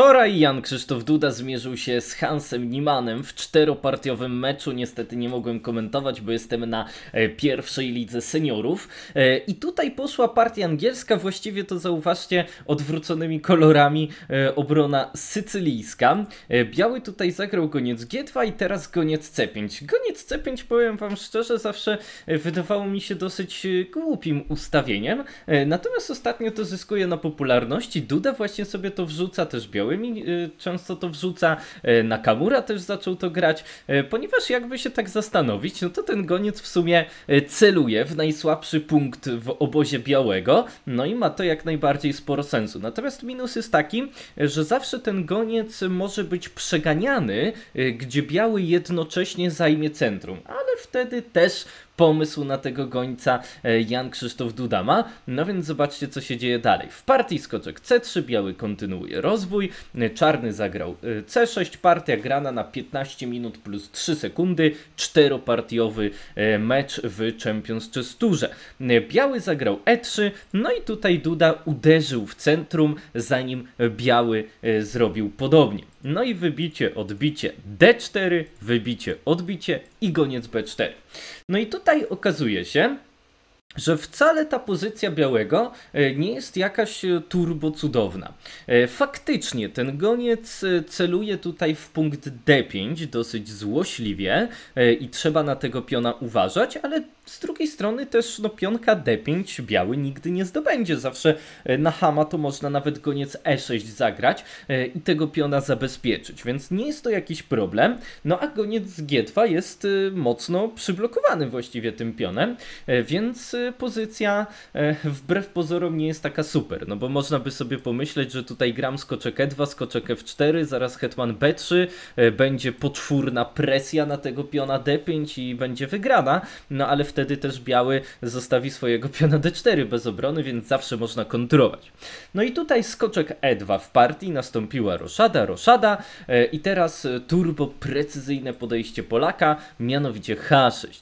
Wczoraj Jan Krzysztof Duda zmierzył się z Hansem Nimanem w czteropartiowym meczu. Niestety nie mogłem komentować, bo jestem na e, pierwszej lidze seniorów. E, I tutaj poszła partia angielska, właściwie to zauważcie, odwróconymi kolorami e, obrona sycylijska. Biały tutaj zagrał goniec G2 i teraz goniec C5. Goniec C5, powiem wam szczerze, zawsze wydawało mi się dosyć głupim ustawieniem. Natomiast ostatnio to zyskuje na popularności. Duda właśnie sobie to wrzuca też biały białymi y, często to wrzuca. Y, Nakamura też zaczął to grać, y, ponieważ jakby się tak zastanowić, no to ten goniec w sumie celuje w najsłabszy punkt w obozie białego, no i ma to jak najbardziej sporo sensu. Natomiast minus jest taki, że zawsze ten goniec może być przeganiany, gdzie biały jednocześnie zajmie centrum, ale wtedy też pomysł na tego gońca e, Jan Krzysztof Dudama. No więc zobaczcie, co się dzieje dalej. W partii skoczek C3 biały kontynuuje rozwój, e, czarny zagrał e, C6, partia grana na 15 minut plus 3 sekundy, czteropartiowy mecz w Champions Chess Biały zagrał E3, no i tutaj Duda uderzył w centrum, zanim biały zrobił podobnie. No i wybicie, odbicie D4, wybicie, odbicie i goniec B4. No i tutaj okazuje się, że wcale ta pozycja białego e, nie jest jakaś e, turbo cudowna. E, faktycznie ten goniec celuje tutaj w punkt D5 dosyć złośliwie i trzeba na tego piona uważać, ale z drugiej strony też no, pionka D5 biały nigdy nie zdobędzie. Zawsze e, na Hama to można nawet goniec E6 zagrać e, i tego piona zabezpieczyć, więc nie jest to jakiś problem. No a goniec G2 jest e, mocno przyblokowany właściwie tym pionem, więc pozycja wbrew pozorom nie jest taka super, no bo można by sobie pomyśleć, że tutaj gram skoczek E2, skoczek F4, zaraz hetman B3, będzie potwórna presja na tego piona D5 i będzie wygrana, no ale wtedy wtedy też biały zostawi swojego piona d4 bez obrony, więc zawsze można kontrować. No i tutaj skoczek e2 w partii, nastąpiła roszada, roszada e, i teraz e, turbo precyzyjne podejście Polaka, mianowicie h6.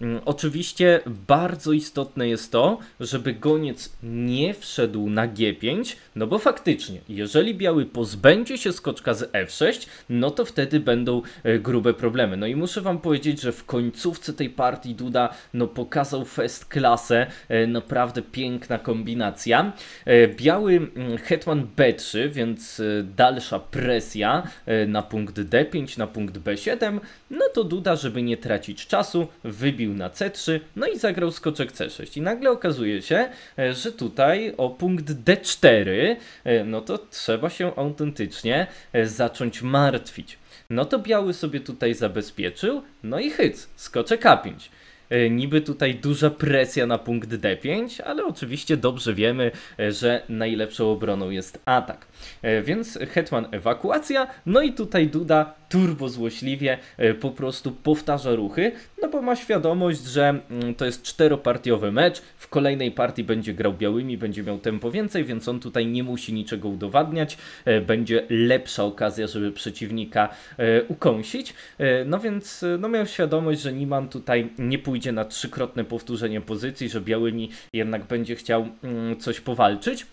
Mm, oczywiście bardzo istotne jest to, żeby goniec nie wszedł na G5, no bo faktycznie, jeżeli biały pozbędzie się skoczka z F6, no to wtedy będą e, grube problemy. No i muszę wam powiedzieć, że w końcówce tej partii Duda no pokazał fest klasę, e, naprawdę piękna kombinacja. E, biały mm, hetman B3, więc dalsza presja na punkt D5, na punkt B7, no to Duda, żeby nie tracić czasu, wybił na C3, no i zagrał skoczek C6. I nagle okazuje się, e, że tutaj o punkt D4, e, no to trzeba się autentycznie e, zacząć martwić. No to biały sobie tutaj zabezpieczył, no i hyc, skoczek A5 niby tutaj duża presja na punkt D5, ale oczywiście dobrze wiemy, że najlepszą obroną jest atak. Więc hetman ewakuacja, no i tutaj Duda turbo złośliwie e, po prostu powtarza ruchy, no bo ma świadomość, że mm, to jest czteropartiowy mecz, w kolejnej partii będzie grał białymi, będzie miał tempo więcej, więc on tutaj nie musi niczego udowadniać, e, będzie lepsza okazja, żeby przeciwnika e, ukąsić, no więc no miał świadomość, że Niman tutaj nie pójdzie na trzykrotne powtórzenie pozycji, że białymi jednak będzie chciał mm, coś powalczyć.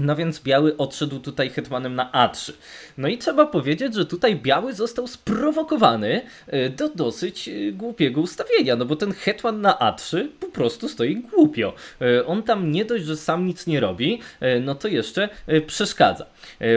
No więc Biały odszedł tutaj Hetmanem na A3. No i trzeba powiedzieć, że tutaj Biały został sprowokowany e, do dosyć e, głupiego ustawienia, no bo ten Hetman na A3 po prostu stoi głupio. E, on tam nie dość, że sam nic nie robi, no to jeszcze przeszkadza.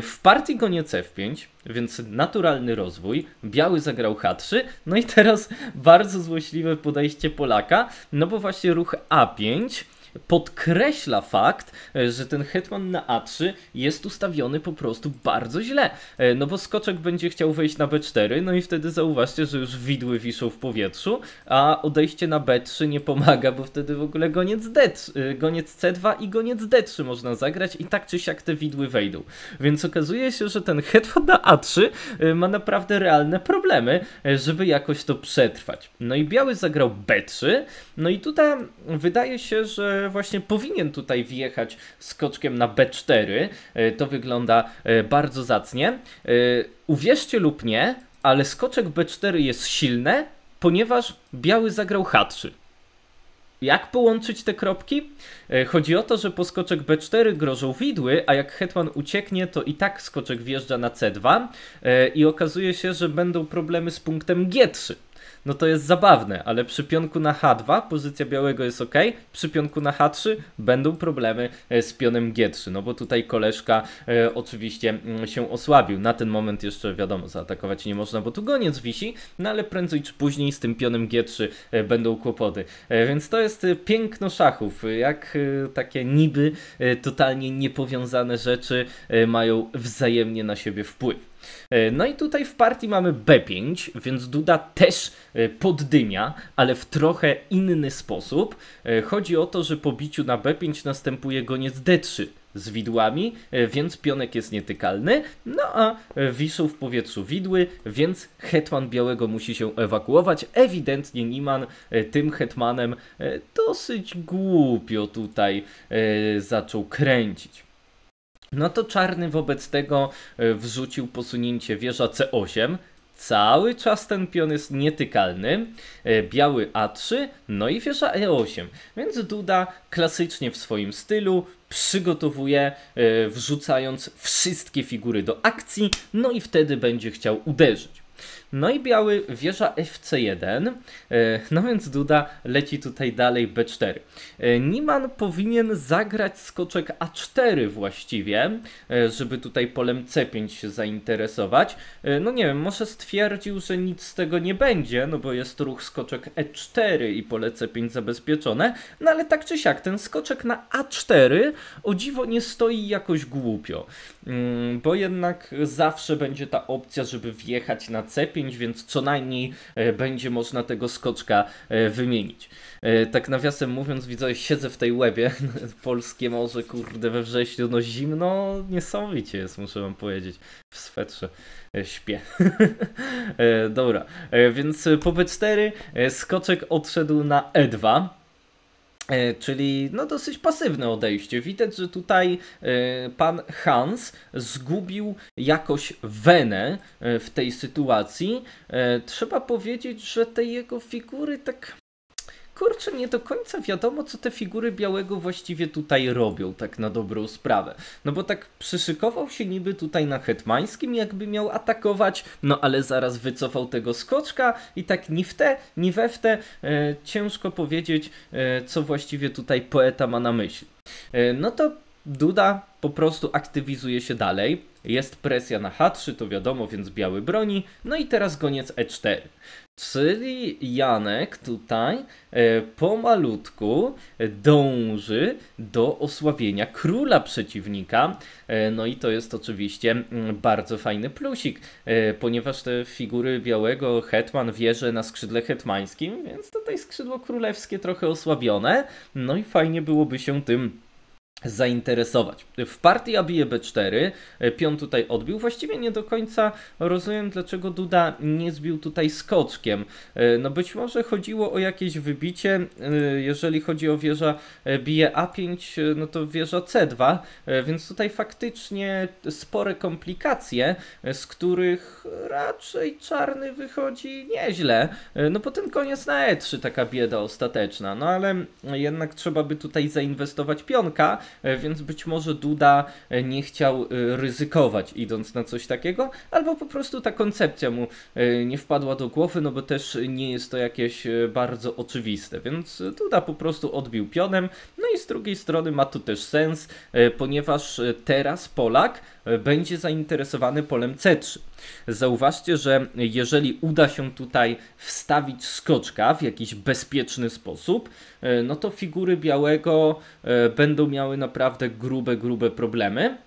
W partii koniec F5 więc naturalny rozwój. Biały zagrał H3, no i teraz bardzo złośliwe podejście Polaka, no bo właśnie ruch A5 podkreśla fakt, e, że ten Hetman na A3 jest ustawiony po prostu bardzo źle. E, no bo skoczek będzie chciał wejść na B4, no i wtedy zauważcie, że już widły wiszą w powietrzu, a odejście na B3 nie pomaga, bo wtedy w ogóle goniec, D, e, goniec C2 i goniec D3 można zagrać i tak czy siak te widły wejdą. Więc okazuje się, że ten Hetman na A3 ma naprawdę realne problemy, żeby jakoś to przetrwać. No i biały zagrał B3, no i tutaj wydaje się, że właśnie powinien tutaj wjechać skoczkiem na B4. E, to wygląda e, bardzo zacnie. E, uwierzcie lub nie, ale skoczek B4 jest silny, ponieważ biały zagrał H3. Jak połączyć te kropki? Chodzi o to, że po skoczek B4 grożą widły, a jak hetman ucieknie, to i tak skoczek wjeżdża na C2 i okazuje się, że będą problemy z punktem G3 no to jest zabawne, ale przy pionku na H2 pozycja białego jest ok, przy pionku na H3 będą problemy e, z pionem G3, no bo tutaj koleżka e, oczywiście mm, się osłabił. Na ten moment jeszcze wiadomo, zaatakować nie można, bo tu goniec wisi, no ale prędzej czy później z tym pionem G3 e, będą kłopoty. E, więc to jest e, piękno szachów, jak e, takie niby totalnie niepowiązane rzeczy mają wzajemnie na siebie wpływ. E, no i tutaj w partii mamy B5, więc Duda też e, poddymia, ale w trochę inny sposób. E, chodzi o to, że po biciu na B5 następuje goniec D3 z widłami, więc pionek jest nietykalny, no a wiszą w powietrzu widły, więc hetman białego musi się ewakuować. Ewidentnie Niman tym hetmanem dosyć głupio tutaj zaczął kręcić. No to czarny wobec tego e, wrzucił posunięcie wieża C8. Cały czas ten pion jest nietykalny. E, biały A3, no i wieża E8. Więc Duda klasycznie w swoim stylu przygotowuje, e, wrzucając wszystkie figury do akcji, no i wtedy będzie chciał uderzyć. No i biały wieża FC1, e, no więc Duda leci tutaj dalej B4. E, Niman powinien zagrać skoczek A4 właściwie, e, żeby tutaj polem C5 się zainteresować. No nie wiem, może stwierdził, że nic z tego nie będzie, no bo jest ruch skoczek E4 i pole C5 zabezpieczone, no ale tak czy siak, ten skoczek na A4 o dziwo nie stoi jakoś głupio, mm, bo jednak zawsze będzie ta opcja, żeby wjechać na C5, 5, więc co najmniej e, będzie można tego skoczka e, wymienić. E, tak nawiasem mówiąc, widzę, siedzę w tej łebie. Polskie morze, kurde, we wrześniu, no zimno niesamowicie jest, muszę wam powiedzieć. W swetrze śpię. Dobra, więc po B4 skoczek odszedł na E2. E, czyli no dosyć pasywne odejście. Widać, że tutaj e, pan Hans zgubił jakoś wenę e, w tej sytuacji. Trzeba powiedzieć, że te jego figury tak kurczę, nie do końca wiadomo, co te figury białego właściwie tutaj robią, tak na dobrą sprawę. No bo tak przyszykował się niby tutaj na hetmańskim, jakby miał atakować, no ale zaraz wycofał tego skoczka i tak ni w te, ni we w te. E, ciężko powiedzieć, e, co właściwie tutaj poeta ma na myśli. E, no to Duda po prostu aktywizuje się dalej. Jest presja na H3, to wiadomo, więc biały broni. No i teraz goniec E4. Czyli Janek tutaj e, pomalutku dąży do osłabienia króla przeciwnika. E, no i to jest oczywiście mm, bardzo fajny plusik, e, ponieważ te figury białego hetman wieże na skrzydle hetmańskim, więc tutaj skrzydło królewskie trochę osłabione. No i fajnie byłoby się tym zainteresować. W partii abije b4 pion tutaj odbił. Właściwie nie do końca rozumiem, dlaczego Duda nie zbił tutaj skoczkiem. E, no być może chodziło o jakieś wybicie. E, jeżeli chodzi o wieża e, bije a5, no to wieża c2, więc tutaj faktycznie spore komplikacje, z których raczej czarny wychodzi nieźle. No potem koniec na e3 taka bieda ostateczna. No ale jednak trzeba by tutaj zainwestować pionka, E, więc być może Duda e, nie chciał e, ryzykować idąc na coś takiego, albo po prostu ta koncepcja mu nie wpadła do głowy, no bo też nie jest to jakieś bardzo oczywiste, więc Duda po prostu odbił pionem, no i z drugiej strony ma to też sens, ponieważ teraz Polak będzie zainteresowany polem C3. Zauważcie, że jeżeli uda się tutaj wstawić skoczka w jakiś bezpieczny sposób, no to figury białego będą miały naprawdę grube, grube problemy.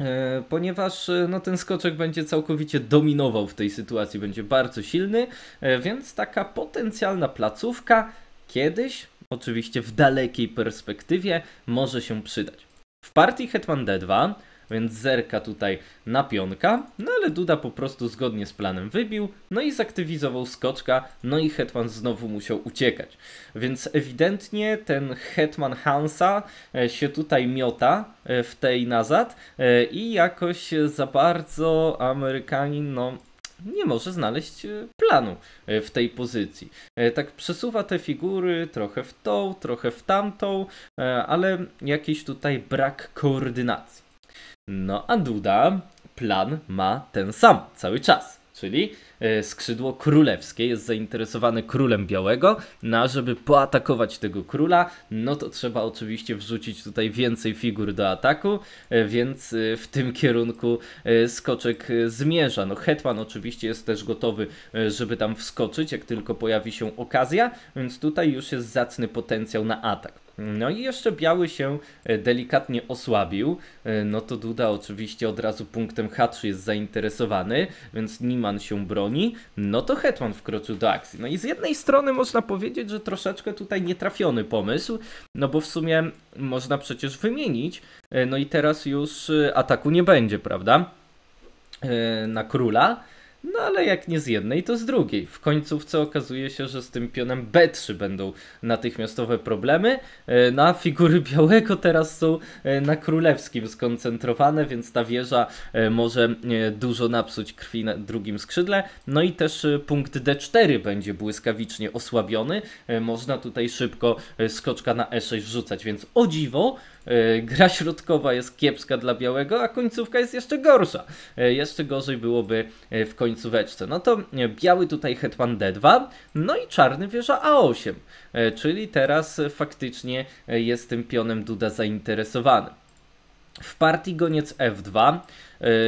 E, ponieważ e, no, ten skoczek będzie całkowicie dominował w tej sytuacji, będzie bardzo silny, e, więc taka potencjalna placówka kiedyś, oczywiście w dalekiej perspektywie, może się przydać. W partii Hetman D2 więc zerka tutaj na pionka, no ale Duda po prostu zgodnie z planem wybił, no i zaktywizował skoczka, no i Hetman znowu musiał uciekać. Więc ewidentnie ten Hetman Hansa e, się tutaj miota e, w tej nazad e, i jakoś za bardzo Amerykanin, no nie może znaleźć planu w tej pozycji. Tak przesuwa te figury trochę w tą, trochę w tamtą, ale jakiś tutaj brak koordynacji. No a Duda plan ma ten sam cały czas, czyli e, skrzydło królewskie jest zainteresowane królem białego, no a żeby poatakować tego króla, no to trzeba oczywiście wrzucić tutaj więcej figur do ataku, e, więc e, w tym kierunku skoczek zmierza. No Hetman oczywiście jest też gotowy, żeby tam wskoczyć, jak tylko pojawi się okazja, więc tutaj już jest zacny potencjał na atak. No i jeszcze Biały się e, delikatnie osłabił. E, no to Duda oczywiście od razu punktem H3 jest zainteresowany, więc Niman się broni. No to Hetman wkroczył do akcji. No i z jednej strony można powiedzieć, że troszeczkę tutaj nietrafiony pomysł, no bo w sumie można przecież wymienić. E, no i teraz już ataku nie będzie, prawda? Na króla. No ale jak nie z jednej, to z drugiej. W końcówce okazuje się, że z tym pionem B3 będą natychmiastowe problemy, e, no a figury białego teraz są e, na królewskim skoncentrowane, więc ta wieża e, może dużo napsuć krwi na drugim skrzydle. No i też punkt D4 będzie błyskawicznie osłabiony. Można tutaj szybko skoczka na E6 wrzucać, więc o dziwo E, gra środkowa jest kiepska dla Białego, a końcówka jest jeszcze gorsza. E, jeszcze gorzej byłoby e, w końcóweczce. No to biały tutaj hetman D2, no i czarny wieża A8, czyli teraz faktycznie jest tym pionem Duda zainteresowany. W partii goniec F2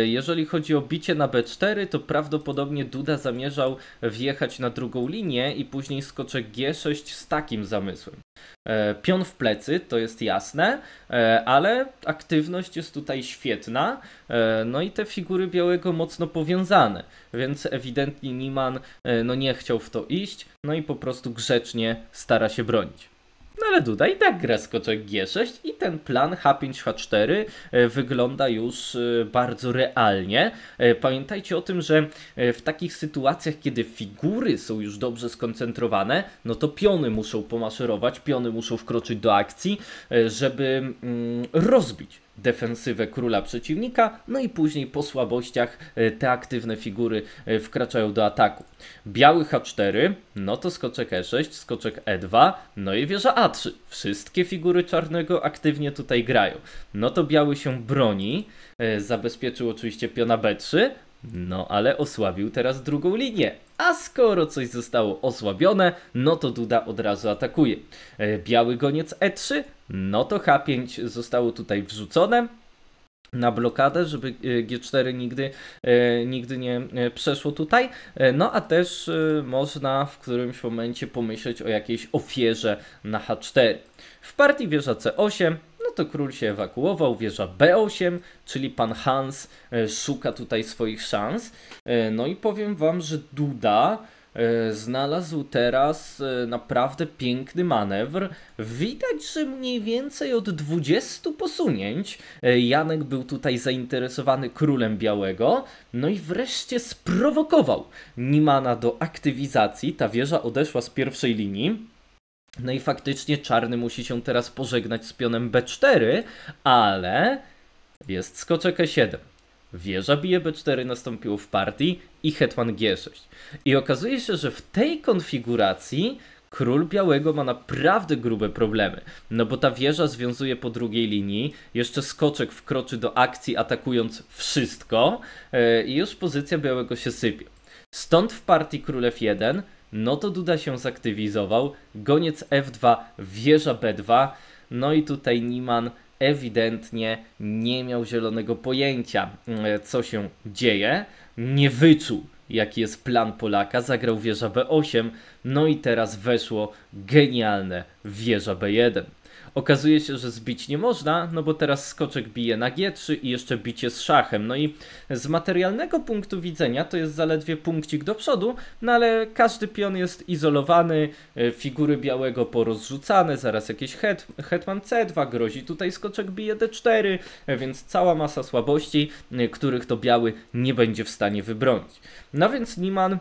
jeżeli chodzi o bicie na B4, to prawdopodobnie Duda zamierzał wjechać na drugą linię i później skoczek G6 z takim zamysłem. E, pion w plecy, to jest jasne, e, ale aktywność jest tutaj świetna, e, no i te figury białego mocno powiązane, więc ewidentnie Niman no nie chciał w to iść, no i po prostu grzecznie stara się bronić. No ale Duda i tak gra z koczek G6 i ten plan H5H4 e, wygląda już e, bardzo realnie. E, pamiętajcie o tym, że w takich sytuacjach, kiedy figury są już dobrze skoncentrowane, no to piony muszą pomaszerować, piony muszą wkroczyć do akcji, żeby mm, rozbić defensywę króla przeciwnika, no i później po słabościach e, te aktywne figury e, wkraczają do ataku. Biały H4, no to skoczek E6, skoczek E2, no i wieża A3. Wszystkie figury czarnego aktywnie tutaj grają. No to biały się broni, e, zabezpieczył oczywiście piona B3, no ale osłabił teraz drugą linię. A skoro coś zostało osłabione, no to Duda od razu atakuje. E, biały goniec E3, no to H5 zostało tutaj wrzucone na blokadę, żeby e, G4 nigdy, e, nigdy nie przeszło tutaj. No a też można w którymś momencie pomyśleć o jakiejś ofierze na H4. W partii wieża C8 to król się ewakuował, wieża B8, czyli pan Hans e, szuka tutaj swoich szans. E, no i powiem wam, że Duda e, znalazł teraz naprawdę piękny manewr. Widać, że mniej więcej od 20 posunięć Janek był tutaj zainteresowany królem białego, no i wreszcie sprowokował Nimana do aktywizacji. Ta wieża odeszła z pierwszej linii. No i faktycznie czarny musi się teraz pożegnać z pionem B4, ale jest skoczek E7. Wieża bije B4 nastąpiło w partii i hetman G6. I okazuje się, że w tej konfiguracji Król Białego ma naprawdę grube problemy, no bo ta wieża związuje po drugiej linii, jeszcze skoczek wkroczy do akcji atakując wszystko e, i już pozycja Białego się sypie. Stąd w partii król F1 no to Duda się zaktywizował, goniec F2, wieża B2, no i tutaj Niman ewidentnie nie miał zielonego pojęcia, e, co się dzieje, nie wyczuł jaki jest plan Polaka, zagrał wieża B8, no i teraz weszło genialne wieża B1. Okazuje się, że zbić nie można, no bo teraz skoczek bije na G3 i jeszcze bicie z szachem. No i z materialnego punktu widzenia to jest zaledwie punkcik do przodu, no ale każdy pion jest izolowany, y, figury białego porozrzucane, zaraz jakiś het, hetman C2, grozi tutaj skoczek bije D4, y, więc cała masa słabości, y, których to biały nie będzie w stanie wybronić. No więc Niman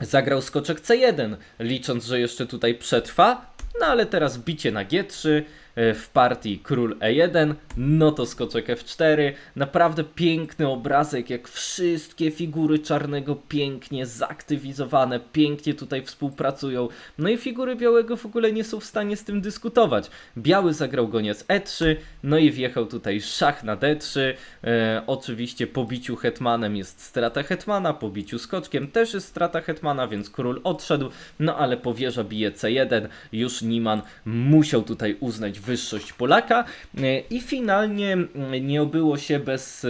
zagrał skoczek C1, licząc, że jeszcze tutaj przetrwa, no ale teraz bicie na G3, E, w partii król e1, no to skoczek f4. Naprawdę piękny obrazek, jak wszystkie figury czarnego pięknie zaktywizowane, pięknie tutaj współpracują. No i figury białego w ogóle nie są w stanie z tym dyskutować. Biały zagrał goniec e3, no i wjechał tutaj szach na d3. E, oczywiście po biciu hetmanem jest strata hetmana, po biciu skoczkiem też jest strata hetmana, więc król odszedł, no ale powierza bije c1. Już Niman musiał tutaj uznać wyższość Polaka e, i finalnie nie obyło się bez e,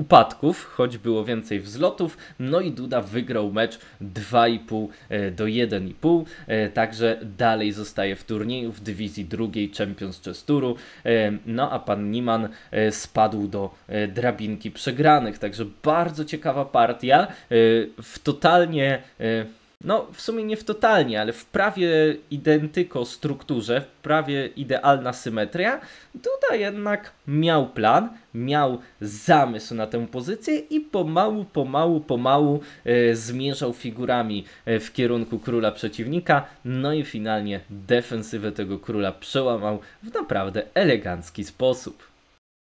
upadków, choć było więcej wzlotów, no i Duda wygrał mecz 2,5 e, do 1,5, także dalej zostaje w turnieju w dywizji drugiej Champions Chess Touru, no a pan Niman spadł do drabinki przegranych, także bardzo ciekawa partia w totalnie no w sumie nie w totalnie, ale w prawie identyko strukturze, w prawie idealna symetria, Duda jednak miał plan, miał zamysł na tę pozycję i pomału, pomału, pomału e, zmierzał figurami e, w kierunku króla przeciwnika, no i finalnie defensywę tego króla przełamał w naprawdę elegancki sposób.